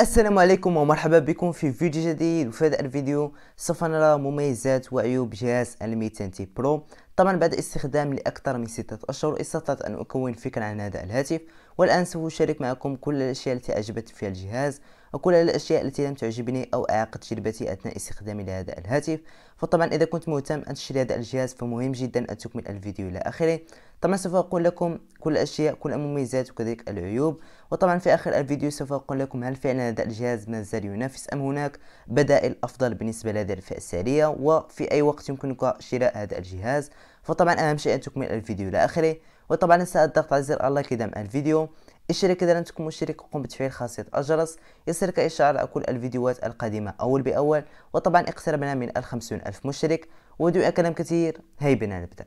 السلام عليكم ومرحبا بكم في فيديو جديد وفي هذا الفيديو سوف نرى مميزات وعيوب جهاز المي 10 تي برو طبعا بعد استخدام لأكثر من ستة أشهر استطعت أن أكون فكرة عن هذا الهاتف والآن سوف أشارك معكم كل الأشياء التي أعجبت في الجهاز وكل الأشياء التي لم تعجبني أو أعاق تجربتي أثناء استخدامي لهذا الهاتف فطبعا إذا كنت مهتم أن تشتري هذا الجهاز فمهم جدا أن تكمل الفيديو إلى آخره طبعا سوف أقول لكم كل الأشياء كل المميزات وكذلك العيوب وطبعا في آخر الفيديو سوف أقول لكم هل فعلا هذا الجهاز ما زال ينافس أم هناك بدائل أفضل بالنسبة لهذه الفئة السعرية وفي أي وقت يمكنك شراء هذا الجهاز فطبعا أهم شيء أن تكمل الفيديو إلى آخره وطبعا لا تنسى الضغط على زر اللايك لدعم الفيديو اشترك إذا لم تكن مشترك قم بتفعيل خاصية الجرس يصلك إشعار على كل الفيديوهات القادمة أول بأول وطبعا اقتربنا من الخمسون ألف مشترك ودون كلام كثير هيا بنا نبدأ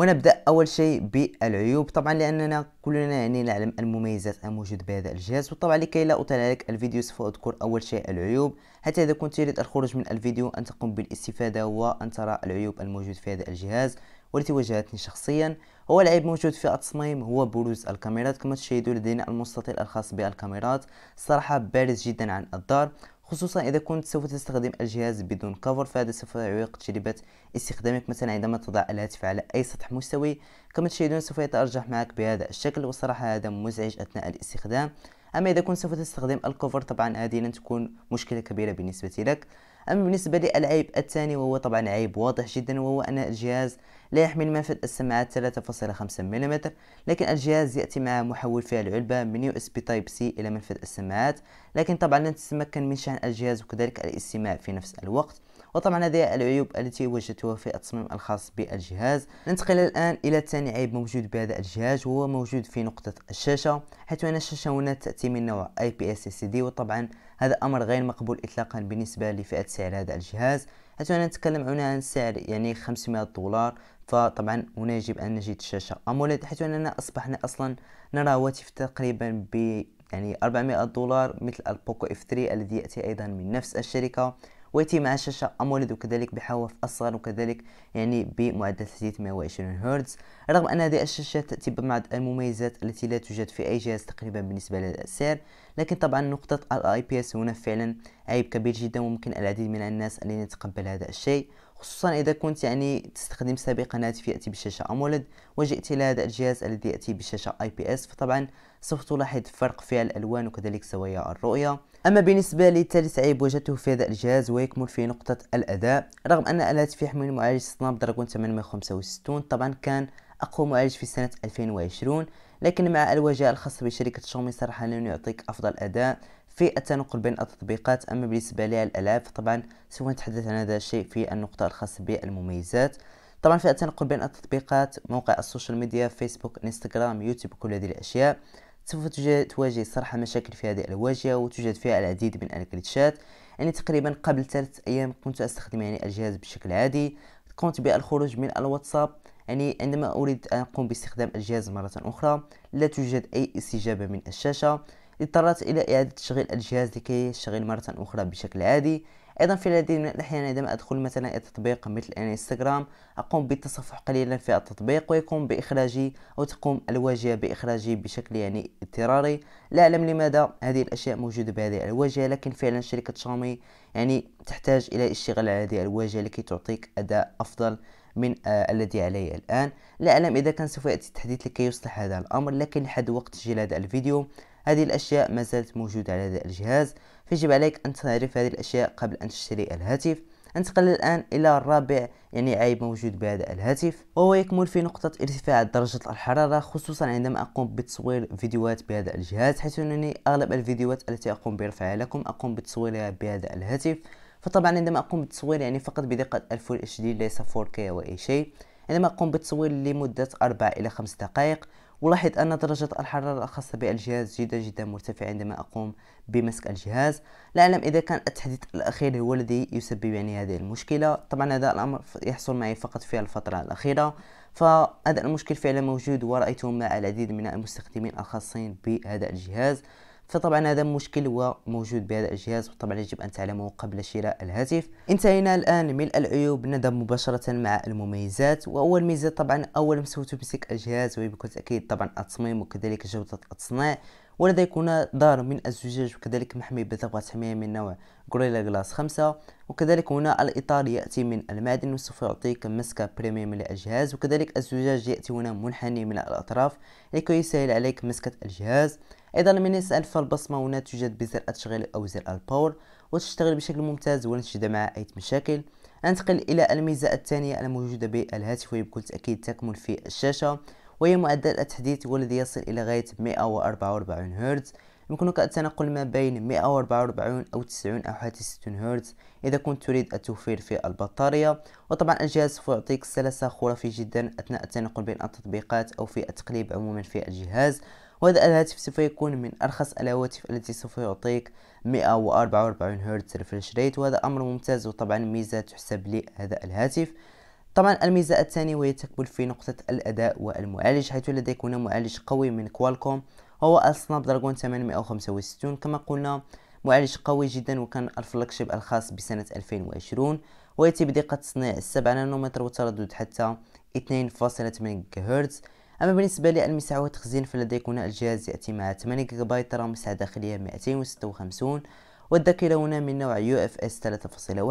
ونبدا اول شيء بالعيوب طبعا لاننا كلنا يعني نعلم المميزات الموجوده بهذا الجهاز وطبعا لكي لا اطيل عليك الفيديو سوف اذكر اول شيء العيوب حتى اذا كنت تريد الخروج من الفيديو ان تقوم بالاستفاده وان ترى العيوب الموجود في هذا الجهاز والتي واجهتني شخصيا هو العيب موجود في التصميم هو بروز الكاميرات كما تشاهدون لدينا المستطيل الخاص بالكاميرات صراحة بارز جدا عن الدار خصوصا إذا كنت سوف تستخدم الجهاز بدون كفر فهذا سوف يعيق تجربة استخدامك مثلا عندما تضع الهاتف على أي سطح مستوي كما تشاهدون سوف يتأرجح معك بهذا الشكل وصراحه هذا مزعج أثناء الاستخدام أما إذا كنت سوف تستخدم الكفر طبعا هذه لن تكون مشكلة كبيرة بالنسبة لك أما بالنسبة للعيب الثاني وهو طبعا عيب واضح جدا وهو أن الجهاز لا يحمل منفذ السماعات 3.5 ملم لكن الجهاز يأتي مع محول فعل علبة من يو اس بي تايب سي إلى منفذ السماعات لكن طبعا لن تتمكن من شحن الجهاز وكذلك الاستماع في نفس الوقت وطبعا هذه العيوب التي وجدتها في التصميم الخاص بالجهاز ننتقل الان الى ثاني عيب موجود بهذا الجهاز وهو موجود في نقطه الشاشه حيث ان الشاشه هنا تاتي من نوع اي بي اس اس دي وطبعا هذا امر غير مقبول اطلاقا بالنسبه لفئه سعر هذا الجهاز حيث انا نتكلم هنا عن سعر يعني 500 دولار فطبعا هنا يجب ان نجد شاشه اموليد حيث اننا اصبحنا اصلا نرى هواتف تقريبا ب يعني 400 دولار مثل البوكو اف 3 الذي ياتي ايضا من نفس الشركه وياتي مع شاشه أموليد وكذلك بحواف أصغر وكذلك يعني بمعدل 320 هرتز رغم أن هذه الشاشات تأتي ببعض المميزات التي لا توجد في أي جهاز تقريبا بالنسبة للسعر لكن طبعا نقطة الاي بي اس هنا فعلا عيب كبير جدا وممكن العديد من الناس ان يتقبل هذا الشيء خصوصا اذا كنت يعني تستخدم سابقا هاتف ياتي بشاشه امولد وجئت الى هذا الجهاز الذي ياتي بشاشه اي بي اس فطبعا سوف تلاحظ فرق في الالوان وكذلك زوايا الرؤيه أما بالنسبة للثالث عيب وجدته في هذا الجهاز ويكمن في نقطة الأداء رغم أن الهاتف يحمل معالج سناب دراجون 865 طبعا كان أقوى معالج في سنة 2020 لكن مع الواجهة الخاصة بشركة شاومي صراحة لن يعطيك أفضل أداء في التنقل بين التطبيقات أما بالنسبة للألعاب فطبعا سوف نتحدث عن هذا الشيء في النقطة الخاصة بالمميزات طبعا في التنقل بين التطبيقات موقع السوشيال ميديا فيسبوك انستغرام يوتيوب كل هذه الأشياء سوف تواجه صراحة مشاكل في هذه الواجهة وتوجد فيها العديد من الكليتشات يعني تقريبا قبل ثلاثة أيام كنت أستخدم يعني الجهاز بشكل عادي قمت بالخروج من الواتساب يعني عندما أريد أن أقوم باستخدام الجهاز مرة أخرى لا توجد أي استجابة من الشاشة اضطررت إلى إعادة تشغيل الجهاز لكي يشتغل مرة أخرى بشكل عادي ايضا في العديد من الاحيان عندما ادخل مثلا الى تطبيق مثل انستغرام اقوم بالتصفح قليلا في التطبيق ويقوم باخراجي او تقوم الواجهه باخراجي بشكل يعني اضطراري لا اعلم لماذا هذه الاشياء موجوده بهذه الواجهه لكن فعلا شركه شاومي يعني تحتاج الى الاشتغال على هذه الواجهه لكي تعطيك اداء افضل من آه الذي عليه الان لا اعلم اذا كان سوف ياتي التحديث لكي يصلح هذا الامر لكن لحد وقت تسجيل هذا الفيديو هذه الاشياء ما زالت موجوده على هذا الجهاز فيجب عليك أن تعرف هذه الأشياء قبل أن تشتري الهاتف انتقل الآن إلى الرابع يعني عيب موجود بهذا الهاتف وهو يكمن في نقطة ارتفاع درجة الحرارة خصوصا عندما أقوم بتصوير فيديوهات بهذا الجهاز حيث أنني أغلب الفيديوهات التي أقوم برفعها لكم أقوم بتصويرها بهذا الهاتف فطبعا عندما أقوم بالتصوير يعني فقط بدقة 1000 اتش دي ليس 4K أو أي شيء عندما أقوم بالتصوير لمدة 4 إلى 5 دقائق ولاحظ أن درجة الحرارة الخاصة بالجهاز جدا جدا مرتفعة عندما أقوم بمسك الجهاز لا أعلم إذا كان التحديث الأخير هو الذي يسبب يعني هذه المشكلة طبعا هذا الأمر يحصل معي فقط في الفترة الأخيرة فهذا المشكل فعلا موجود ورأيته مع العديد من المستخدمين الخاصين بهذا الجهاز فطبعا هذا مشكل هو موجود بهذا الجهاز وطبعا يجب أن تعلمه قبل شراء الهاتف انتهينا الآن من العيوب نذهب مباشرة مع المميزات وأول ميزة طبعا أول ما سوف تمسك الجهاز وهي بكل تأكيد طبعا التصميم وكذلك جودة التصنيع ولديك هنا دار من الزجاج وكذلك محمي بطبقة حماية من نوع غوريلا جلاس 5 وكذلك هنا الإطار يأتي من المعدن وسوف يعطيك مسكة بريميوم للجهاز وكذلك الزجاج يأتي هنا منحني من الأطراف لكي يسهل عليك مسكة الجهاز ايضا لما يسال فالبصمه هنا توجد بزر التشغيل او زر الباور وتشتغل بشكل ممتاز ولا تجد معها اي مشاكل انتقل الى الميزه الثانيه الموجوده بالهاتف وهي بكل تاكيد تكمن في الشاشه وهي معدل التحديث والذي يصل الى غايه 144 هرتز يمكنك التنقل ما بين 144 أو 90 أو حتى 60 هرتز إذا كنت تريد التوفير في البطارية وطبعا الجهاز سوف يعطيك سلاسة خرافية جدا أثناء التنقل بين التطبيقات أو في التقليب عموما في الجهاز وهذا الهاتف سوف يكون من أرخص الهواتف التي سوف يعطيك 144 هرتز ريفرش ريت وهذا أمر ممتاز وطبعا ميزة تحسب لهذا الهاتف طبعا الميزة الثانية وهي تكمل في نقطة الأداء والمعالج حيث لديك هنا معالج قوي من كوالكوم هو السناب دراجون 865 كما قلنا معالج قوي جدا وكان الفلاكشيب الخاص بسنة 2020 ويأتي بدقة تصنيع 7 نانومتر وتردد حتى 2.8 جيجاهرتز اما بالنسبه للمساحه والتخزين فلديكنا الجهاز ياتي مع 8 جيجا بايت رام مساحه داخليه 256 والذاكرة هنا من نوع UFS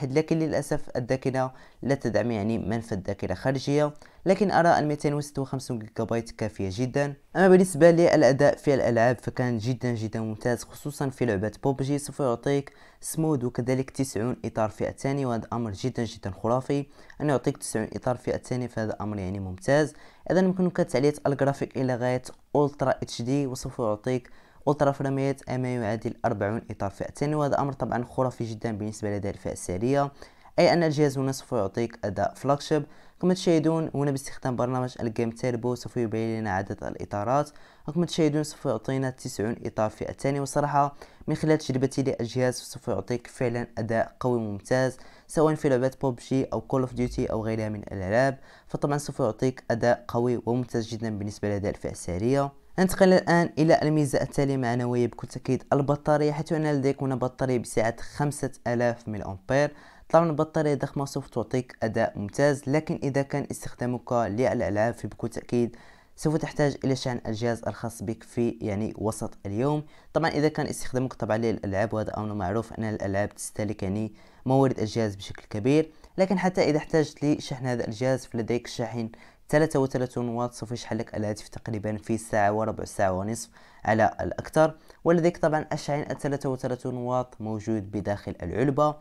3.1 لكن للأسف الذاكرة لا تدعم يعني منفذ داكنة خارجية لكن أرى ال 256 بايت كافية جدا أما بالنسبة للأداء في الألعاب فكان جدا جدا ممتاز خصوصا في لعبة بوبجي سوف يعطيك سمود وكذلك 90 إطار في الثاني وهذا أمر جدا جدا خرافي أن يعطيك 90 إطار في الثاني فهذا أمر يعني ممتاز إذا يمكنك تعلية الجرافيك إلى غاية أولترا اتش دي وسوف يعطيك اولترا رميت ما يعادل 40 اطار فئة ثاني وهذا امر طبعا خرافي جدا بالنسبة لدى الفئة السعرية اي ان الجهاز هنا سوف يعطيك اداء فلاجشيب كما تشاهدون هنا باستخدام برنامج الجيم تيربو سوف يبين لنا عدد الاطارات كما تشاهدون سوف يعطينا 90 اطار فئة ثانية وصراحة من خلال تجربتي للجهاز سوف يعطيك فعلا اداء قوي ممتاز سواء في لعبات بوبجي او كول اوف ديوتي او غيرها من الالعاب فطبعا سوف يعطيك اداء قوي وممتاز جدا بالنسبة لدى الفئة السعرية ننتقل الآن إلى الميزة التالية معنا وهي بكل تأكيد البطارية حيث أن لديك هنا بطارية بسعة 5000 ملي أمبير طبعا البطارية ضخمة سوف تعطيك أداء ممتاز لكن إذا كان استخدامك للألعاب فبكل تأكيد سوف تحتاج إلى شحن الجهاز الخاص بك في يعني وسط اليوم طبعا إذا كان استخدامك طبعا للألعاب وهذا أمر معروف أن الألعاب تستهلك يعني موارد الجهاز بشكل كبير لكن حتى إذا احتاجت لشحن هذا الجهاز فلديك شاحن 33 واط سوف يشحن الهاتف تقريبا في ساعة وربع ساعة ونصف على الأكثر ولديك طبعا الشاحن 33 واط موجود بداخل العلبة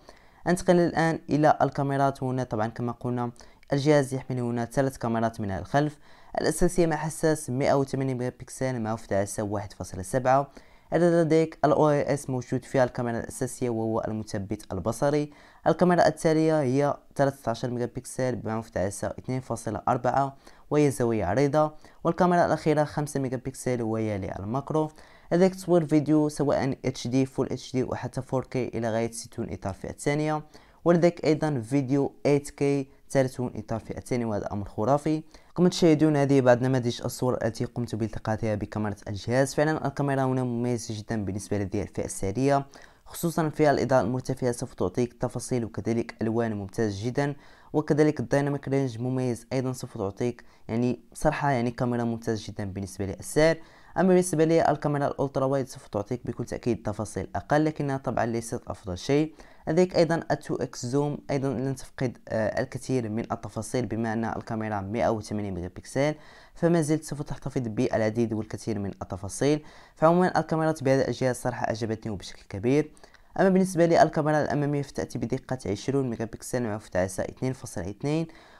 انتقل الآن إلى الكاميرات هنا طبعا كما قلنا الجهاز يحمل هنا ثلاث كاميرات من الخلف الأساسية مع حساس 108 ميجا بكسل مع فتحة 1.7 هذا لديك الاو اي اس موجود فيها الكاميرا الأساسية وهو المثبت البصري الكاميرا التالية هي 13 ميجا بكسل بمفتعسه 2.4 وهي زاوية عريضة والكاميرا الأخيرة 5 ميجا بكسل وهي للماكرو لديك تصوير فيديو سواء اتش دي فول اتش دي وحتى 4K إلى غاية 60 إطار فئة ثانية ولديك أيضا فيديو 8K 30 إطار فئة ثانية وهذا أمر خرافي كما تشاهدون هذه بعض نماذج الصور التي قمت بالتقاطها بكاميرا الجهاز فعلا الكاميرا هنا مميزة جدا بالنسبة لهذه الفئة السعرية خصوصا في الإضاءة المرتفعة سوف تعطيك تفاصيل وكذلك ألوان ممتازة جدا وكذلك الديناميك رينج مميز أيضا سوف تعطيك يعني صراحة يعني كاميرا ممتازة جدا بالنسبة للسعر أما بالنسبة للكاميرا الألترا وايد سوف تعطيك بكل تأكيد تفاصيل أقل لكنها طبعا ليست أفضل شيء لديك ايضا ال2 اكس زوم ايضا لن تفقد آه، الكثير من التفاصيل بما ان الكاميرا 180 ميجا بكسل فما زلت سوف تحتفظ بالعديد والكثير من التفاصيل فعموما الكاميرات بهذا الجهاز صراحه اعجبتني بشكل كبير أما بالنسبة لي الكاميرا الأمامية فتأتي بدقة 20 ميجا بكسل مع فتحة 2.2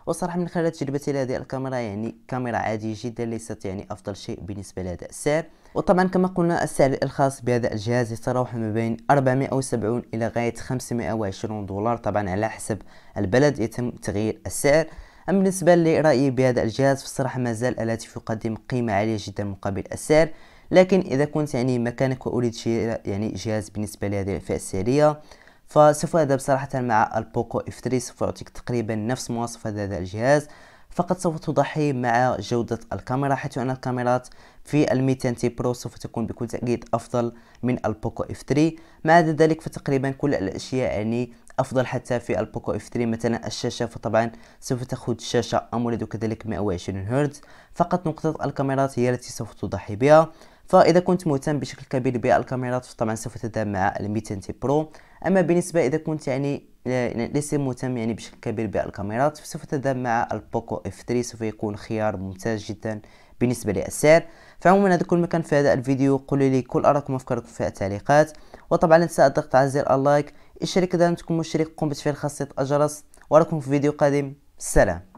وصراحة من خلال تجربتي لهذه الكاميرا يعني كاميرا عادية جدا ليست يعني أفضل شيء بالنسبة لهذا السعر وطبعا كما قلنا السعر الخاص بهذا الجهاز يتراوح ما بين 470 إلى غاية 520 دولار طبعا على حسب البلد يتم تغيير السعر أما بالنسبة لرأيي بهذا الجهاز فالصراحة مازال الهاتف يقدم قيمة عالية جدا مقابل السعر لكن إذا كنت يعني مكانك وأريد شراء يعني جهاز بالنسبة لهذه الفئة السعرية فسوف أذهب صراحة مع البوكو اف 3 سوف أعطيك تقريبا نفس مواصفات هذا الجهاز فقط سوف تضحي مع جودة الكاميرا حيث أن الكاميرات في الميتان تي برو سوف تكون بكل تأكيد أفضل من البوكو اف 3 مع ذلك فتقريبا كل الأشياء يعني أفضل حتى في البوكو اف 3 مثلا الشاشة فطبعا سوف تأخذ شاشة أموليد وكذلك 120 هرتز فقط نقطة الكاميرات هي التي سوف تضحي بها فاذا كنت مهتم بشكل كبير بالكاميرات فطبعا سوف تذهب مع ال 200 تي برو اما بالنسبه اذا كنت يعني آه، ليس مهتم يعني بشكل كبير بالكاميرات فسوف تذهب مع البوكو اف 3 سوف يكون خيار ممتاز جدا بالنسبه للسعر فعموما هذا كل ما كان في هذا الفيديو قولوا لي كل ارائكم وافكاركم في التعليقات وطبعا لا تنسى الضغط على زر اللايك اشترك اذا لم تكن مشترك قم بتفعيل خاصيه الجرس واراكم في فيديو قادم سلام